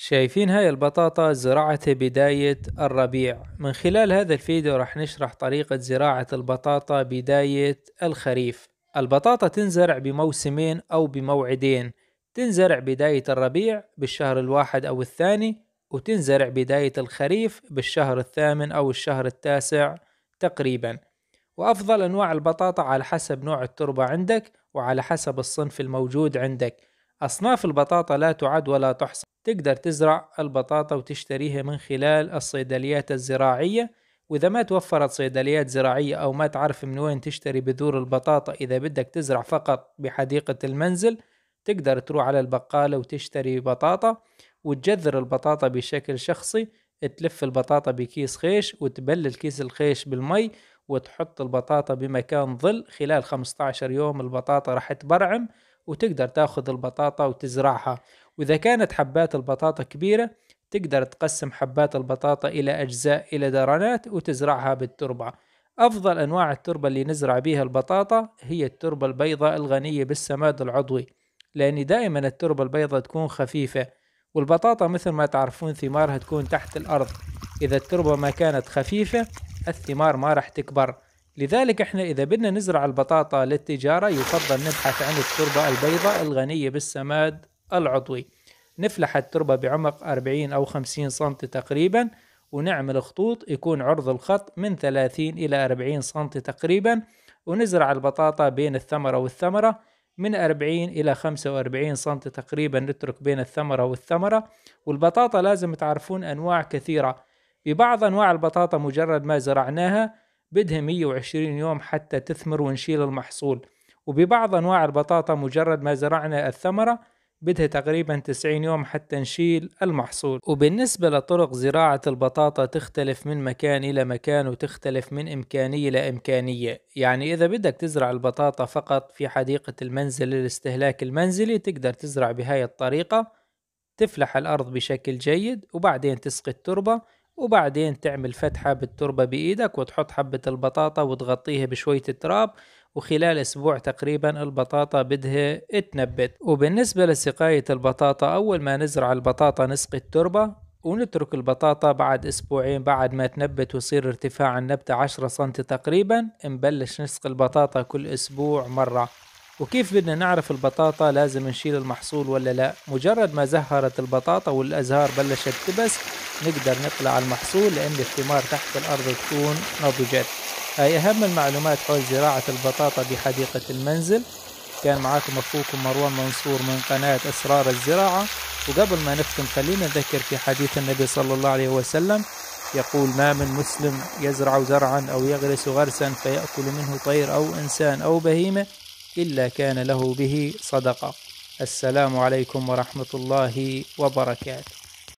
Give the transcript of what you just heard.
شايفين هاي البطاطا زراعتها بداية الربيع من خلال هذا الفيديو راح نشرح طريقة زراعة البطاطا بداية الخريف البطاطا تنزرع بموسمين أو بموعدين تنزرع بداية الربيع بالشهر الواحد أو الثاني وتنزرع بداية الخريف بالشهر الثامن أو الشهر التاسع تقريبا وأفضل أنواع البطاطا على حسب نوع التربة عندك وعلى حسب الصنف الموجود عندك أصناف البطاطا لا تعد ولا تحصى تقدر تزرع البطاطا وتشتريها من خلال الصيدليات الزراعية وإذا ما توفرت صيدليات زراعية أو ما تعرف من وين تشتري بذور البطاطا إذا بدك تزرع فقط بحديقة المنزل تقدر تروح على البقالة وتشتري بطاطا وتجذر البطاطا بشكل شخصي تلف البطاطا بكيس خيش وتبلل كيس الخيش بالمي وتحط البطاطا بمكان ظل خلال 15 يوم البطاطا راح تبرعم وتقدر تاخذ البطاطا وتزرعها واذا كانت حبات البطاطا كبيره تقدر تقسم حبات البطاطا الى اجزاء الى درانات وتزرعها بالتربه افضل انواع التربه اللي نزرع بها البطاطا هي التربه البيضاء الغنيه بالسماد العضوي لان دائما التربه البيضاء تكون خفيفه والبطاطا مثل ما تعرفون ثمارها تكون تحت الارض اذا التربه ما كانت خفيفه الثمار ما راح تكبر لذلك احنا اذا بدنا نزرع البطاطا للتجاره يفضل نبحث عن التربه البيضاء الغنيه بالسماد العضوي نفلح التربه بعمق 40 او 50 سم تقريبا ونعمل خطوط يكون عرض الخط من 30 الى 40 سم تقريبا ونزرع البطاطا بين الثمره والثمره من 40 إلى 45 سم تقريبا نترك بين الثمرة والثمرة والبطاطا لازم تعرفون أنواع كثيرة ببعض أنواع البطاطا مجرد ما زرعناها بدها 120 يوم حتى تثمر ونشيل المحصول وببعض أنواع البطاطا مجرد ما زرعنا الثمرة بدها تقريبا 90 يوم حتى نشيل المحصول وبالنسبة لطرق زراعة البطاطا تختلف من مكان إلى مكان وتختلف من إمكانية لإمكانية يعني إذا بدك تزرع البطاطا فقط في حديقة المنزل للاستهلاك المنزلي تقدر تزرع بهاي الطريقة تفلح الأرض بشكل جيد وبعدين تسقي التربة وبعدين تعمل فتحة بالتربة بإيدك وتحط حبة البطاطا وتغطيها بشوية التراب وخلال أسبوع تقريبا البطاطا بدها تنبت وبالنسبة لسقاية البطاطا أول ما نزرع البطاطا نسقي التربة ونترك البطاطا بعد أسبوعين بعد ما تنبت ويصير ارتفاع النبتة عشرة سنتي تقريبا نبلش نسقي البطاطا كل أسبوع مرة وكيف بدنا نعرف البطاطا لازم نشيل المحصول ولا لا مجرد ما زهرت البطاطا والأزهار بلشت تبس نقدر نطلع المحصول لأن الثمار تحت الأرض تكون نضجت هاي أهم المعلومات حول زراعة البطاطا بحديقة المنزل كان معاكم أخوكم مروان منصور من قناة أسرار الزراعة وقبل ما نختم خلينا نذكر في حديث النبي صلى الله عليه وسلم يقول ما من مسلم يزرع زرعا أو يغرس غرسا فيأكل منه طير أو إنسان أو بهيمة إلا كان له به صدقة السلام عليكم ورحمة الله وبركاته